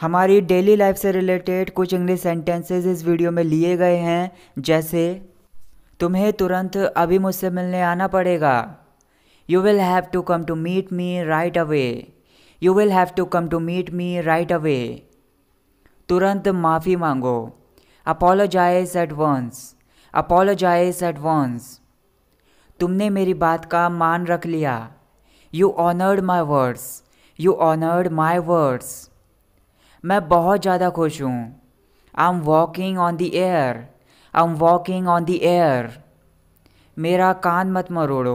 हमारी daily life से related कुछ इंग्लिश सेंटेंसेस इस वीडियो में लिए गए हैं जैसे तुम्हें तुरंत अभी मुझसे मिलने आना पड़ेगा you will have to come to meet me right away you will have to come to meet me right away तुरंत माफ़ी मांगो apologize advance once apologize advance once तुमने मेरी बात का मान रख लिया you honoured my words you honoured my words मैं बहुत ज़्यादा खुश हूँ I am walking on the air I am walking on the air मेरा कान मत मरोड़ो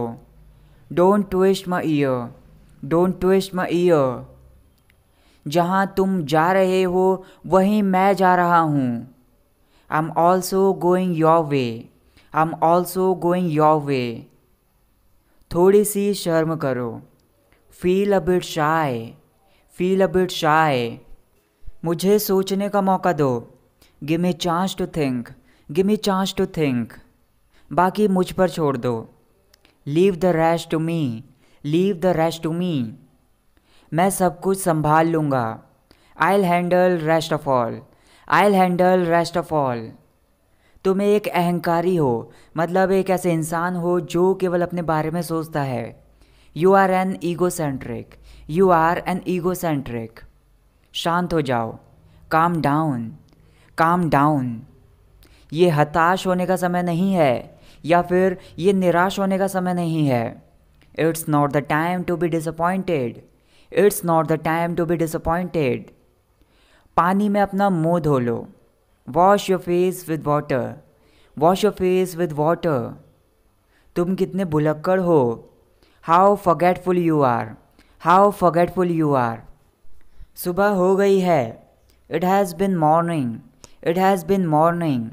don't twist my ear don't twist my ear जहाँ तुम जा रहे हो वहीं मैं जा रहा हूँ I am also going your way I am also going your way थोड़ी सी शर्म करो feel a bit shy feel a bit shy मुझे सोचने का मौका दो give me chance to think give me chance to think बाकी मुझ पर छोड़ दो leave the rest to me leave the rest to me मैं सब कुछ संभाल लूँगा I'll handle rest of all I I'll handle rest of all तुम एक अहंकारी हो मतलब एक ऐसे इंसान हो जो केवल अपने बारे में सोचता है you are an ego centric you are an ego centric शांत हो जाओ काम डाउन काम डाउन ये हताश होने का समय नहीं है या फिर ये निराश होने का समय नहीं है it's not the time to be disappointed it's not the time to be disappointed पानी में अपना मुंह धो लो wash your face with water wash your face with water तुम कितने भुलक्कड़ हो how forgetful you are how forgetful you are सुबह हो गई है it has been morning it has been morning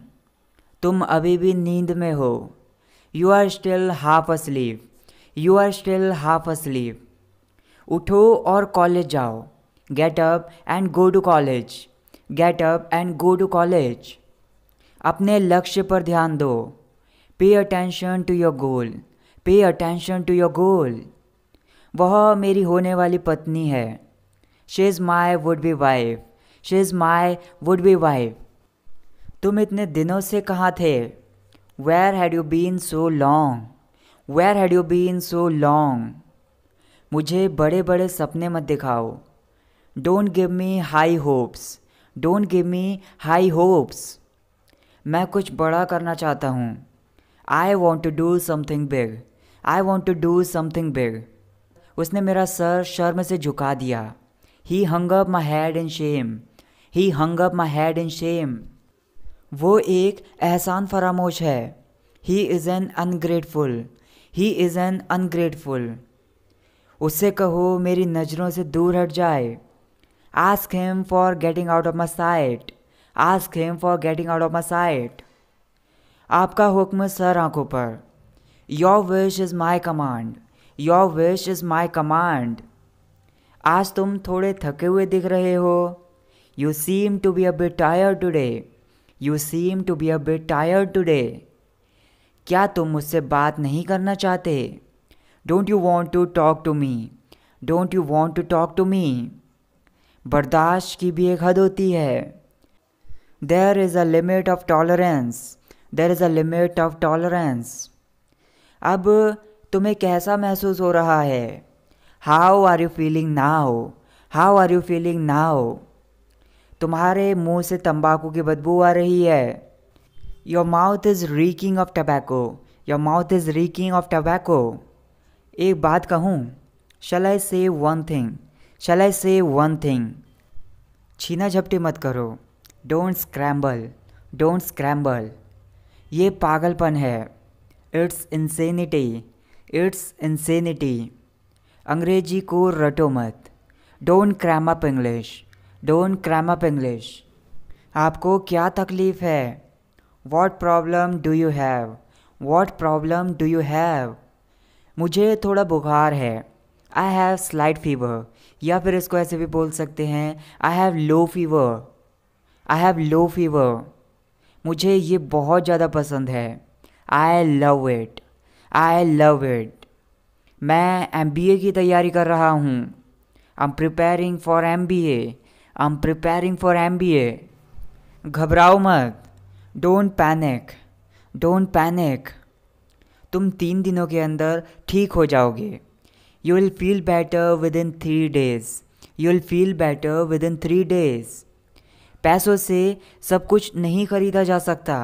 तुम अभी भी नींद में हो you are still half asleep you are still half asleep उठो और कॉलेज जाओ get up and go to college get up and go to college अपने लक्ष्य पर ध्यान दो pay attention to your goal pay attention to your goal वह मेरी होने वाली पत्नी है she is my would be wife she is my would be wife तुम इतने दिनों से कहाँ थे where had you been so long where had you been so long मुझे बड़े बड़े सपने मत दिखाओ don't give me high hopes don't give me high hopes मैं कुछ बड़ा करना चाहता हूँ I want to do something big I want to do something big उसने मेरा सर शर्म से झुका दिया ही hung up my head in shame he hung up my head in shame वो एक एहसान फरामोश है he is an ungrateful he is an ungrateful उससे कहो मेरी नज़रों से दूर हट जाए ask him for getting out of my sight ask him for getting out of my sight आपका हुक्म सर आंखों पर your wish is my command your wish is my command आज तुम थोड़े थके हुए दिख रहे हो you seem to be a bit tire today you seem to be a bit tire today क्या तुम मुझसे बात नहीं करना चाहते don't you want to talk to me don't you want to talk to me बर्दाश्त की भी एक हद होती है there is a limit of tolerance there is a limit of tolerance अब तुम्हें कैसा महसूस हो रहा है how are you feeling now how are you feeling now तुम्हारे मुंह से तंबाकू की बदबू आ रही है your mouth is reeking of tobacco your mouth is reeking of tobacco एक बात कहूँ शल आई से वन थिंग शल आई से वन थिंग छीना झपटी मत करो डोंट स्क्रैम्बल डोंट स्क्रैम्बल ये पागलपन है इट्स इंसेनिटी इट्स इंसेनिटी अंग्रेजी को रटो मत don't cram up English don't cram up English आपको क्या तकलीफ़ है what problem do you have what problem do you have मुझे थोड़ा बुखार है आई हैव स्लाइट फीवर या फिर इसको ऐसे भी बोल सकते हैं I have low fever I have low fever मुझे ये बहुत ज़्यादा पसंद है I love it I love it मैं एम की तैयारी कर रहा हूँ I am preparing for M B A I am preparing for M B A घबराओ मत डोंट पैनिक डोंट पैनिक तुम तीन दिनों के अंदर ठीक हो जाओगे you will feel better within three days you will feel better within three days पैसों से सब कुछ नहीं खरीदा जा सकता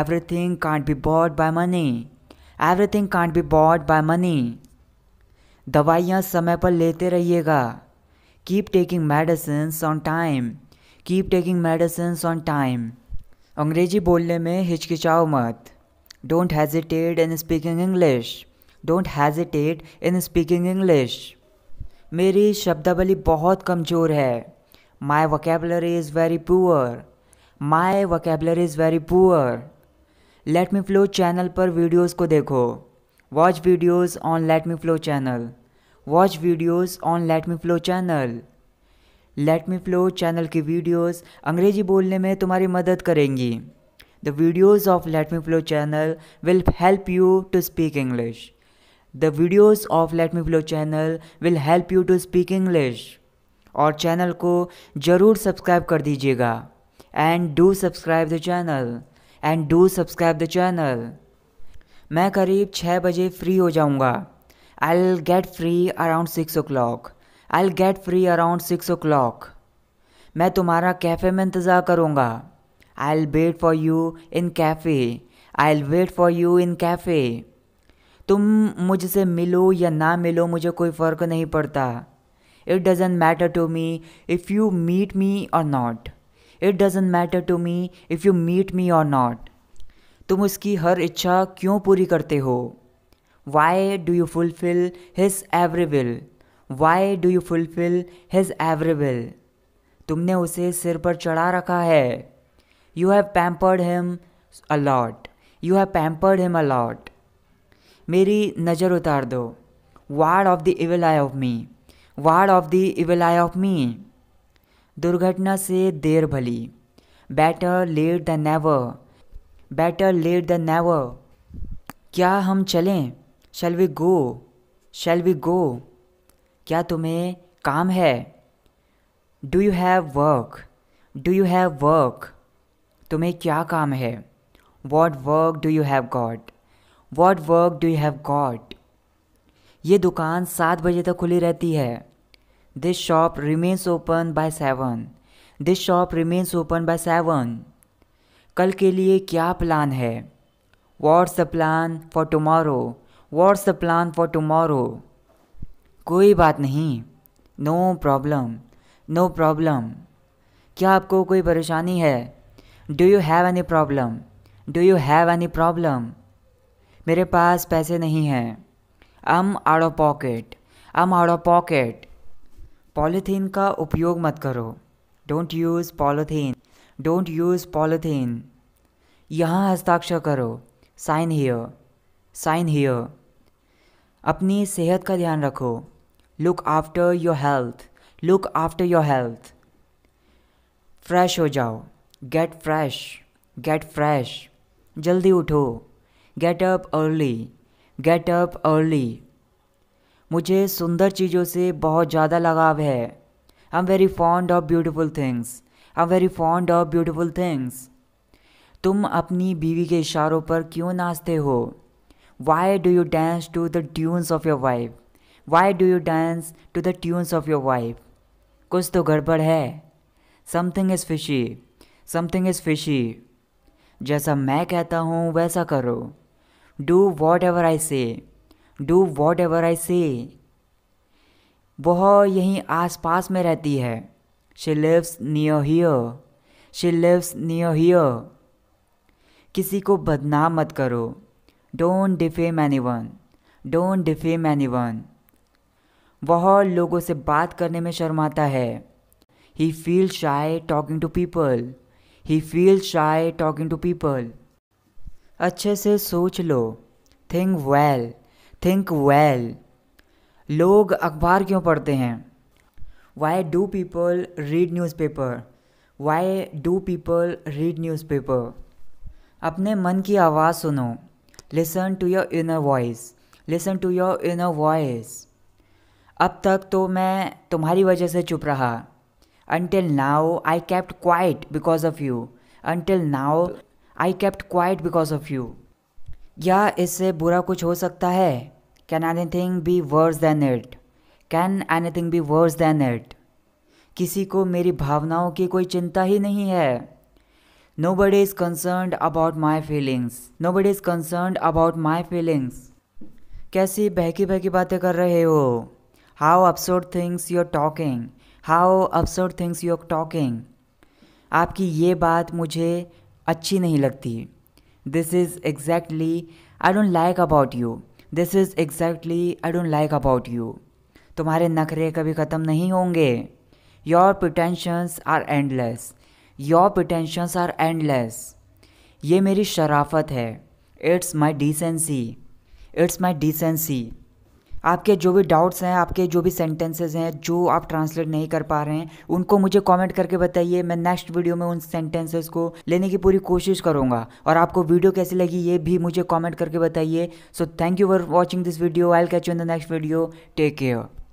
everything can't be bought by money everything can't be bought by money दवाइयाँ समय पर लेते रहिएगा keep taking medicine on time keep taking medicine on time अंग्रेजी बोलने में हिचकिचाओ मत don't hesitate in speaking English don't hesitate in speaking English मेरी शब्दावली बहुत कमज़ोर है my vocabulary is very poor my vocabulary is very poor Let Me Flow channel पर वीडियोस को देखो watch videos on Let Me Flow channel watch videos on Let Me Flow channel Let Me Flow channel की videos अंग्रेजी बोलने में तुम्हारी मदद करेंगी the videos of Let Me Flow channel will help you to speak English the videos of Let Me Flow channel will help you to speak English और channel को ज़रूर सब्सक्राइब कर दीजिएगा and do subscribe the channel and do subscribe the channel मैं करीब छः बजे free हो जाऊँगा I get free around six o'clock I get free around six o'clock मैं तुम्हारा कैफ़े में इंतज़ार करूँगा I'll wait for you in cafe I'll wait for you in cafe तुम मुझसे मिलो या ना मिलो मुझे कोई फ़र्क नहीं पड़ता it doesn't matter to me if you meet me or not it doesn't matter to me if you meet me or not तुम उसकी हर इच्छा क्यों पूरी करते हो why do you fulfil his every will why do you fulfil his every will तुमने उसे सिर पर चढ़ा रखा है you have pampered him a lot you have pampered him a lot मेरी नज़र उतार दो ward off the evil eye of me ward off the evil eye of me दुर्घटना से देर भली better late the never better late the never क्या हम चलें shall we go shall we go क्या तुम्हें काम है do you have work do you have work तुम्हें क्या काम है what work do you have got what work do you have got ये दुकान सात बजे तक खुली रहती है this shop remains open by seven this shop remains open by seven कल के लिए क्या प्लान है what's the plan for tomorrow what's the plan for tomorrow कोई बात नहीं नो प्रॉब्लम नो प्रॉब्लम क्या आपको कोई परेशानी है do you have any problem do you have any problem मेरे पास पैसे नहीं हैं am out of pocket am out of pocket polythene का उपयोग मत करो don't use polythene don't use polythene यहाँ हस्ताक्षर करो साइन हियर साइन हियर अपनी सेहत का ध्यान रखो look after your health look after your health fresh हो जाओ गेट फ्रेश गेट फ्रेश जल्दी उठो get up early get up early मुझे सुंदर चीज़ों से बहुत ज़्यादा लगाव है I am very fond of beautiful things I am very fond of beautiful things तुम अपनी बीवी के इशारों पर क्यों नाचते हो why do you dance to the tunes of your wife why do you dance to the tunes of your wife कुछ तो गड़बड़ है something is fishy something is fishy जैसा मैं कहता हूँ वैसा करो डू वॉट एवर आई से डू वॉट एवर आई से वह यहीं आसपास में रहती है she lives near here she lives near here किसी को बदनाम मत करो don't defame anyone don't defame anyone वह लोगों से बात करने में शर्माता है he feel shy talking to people he feel shy talking to people अच्छे से सोच लो think well well. Think well लोग अखबार क्यों पढ़ते हैं why do people read newspaper why do people read news paper अपने मन की आवाज़ सुनो listen to your inner voice listen to your inner voice अब तक तो मैं तुम्हारी वजह से चुप रहा until now I kept quiet because of you until now I kept quiet because of you या इससे बुरा कुछ हो सकता है can anything be worse than it can anything be worse than it किसी को मेरी भावनाओं की कोई चिंता ही नहीं है nobody is concerned about my feelings nobody is concern about my feelings कैसी बहकी बहकी बातें कर रहे हो how absurd things you're talking how absurd things you're talking आपकी ये बात मुझे अच्छी नहीं लगती this is exactly I don't like about you this is exactly I don't like about you तुम्हारे नखरे कभी ख़त्म नहीं होंगे your pretensions are endless your pretensions are endless ये मेरी शराफत है it's my decency it's my decency आपके जो भी डाउट्स हैं आपके जो भी सेंटेंसेज हैं जो आप ट्रांसलेट नहीं कर पा रहे हैं उनको मुझे कॉमेंट करके बताइए मैं नेक्स्ट वीडियो में उन सेंटेंसेज को लेने की पूरी कोशिश करूँगा और आपको वीडियो कैसी लगी ये भी मुझे कॉमेंट करके बताइए so thank you for watching this video I'll catch you in the next video take care